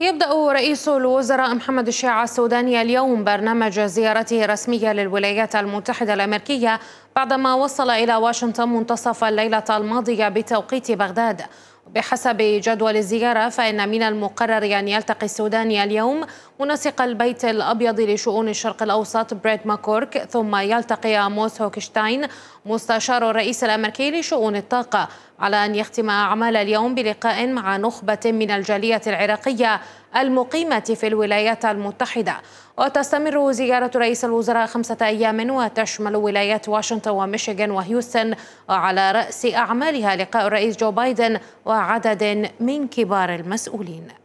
يبدأ رئيس الوزراء محمد الشيعة السوداني اليوم برنامج زيارته الرسمية للولايات المتحدة الأمريكية بعدما وصل إلى واشنطن منتصف الليلة الماضية بتوقيت بغداد بحسب جدول الزيارة فإن من المقرر أن يعني يلتقي السوداني اليوم منسق البيت الأبيض لشؤون الشرق الأوسط بريت ماكورك ثم يلتقي موس هوكشتاين مستشار الرئيس الأمريكي لشؤون الطاقة على أن يختم أعمال اليوم بلقاء مع نخبة من الجالية العراقية المقيمة في الولايات المتحدة وتستمر زيارة رئيس الوزراء خمسة أيام وتشمل ولايات واشنطن وميشيغان وهيوستن وعلى رأس أعمالها لقاء الرئيس جو بايدن وعدد من كبار المسؤولين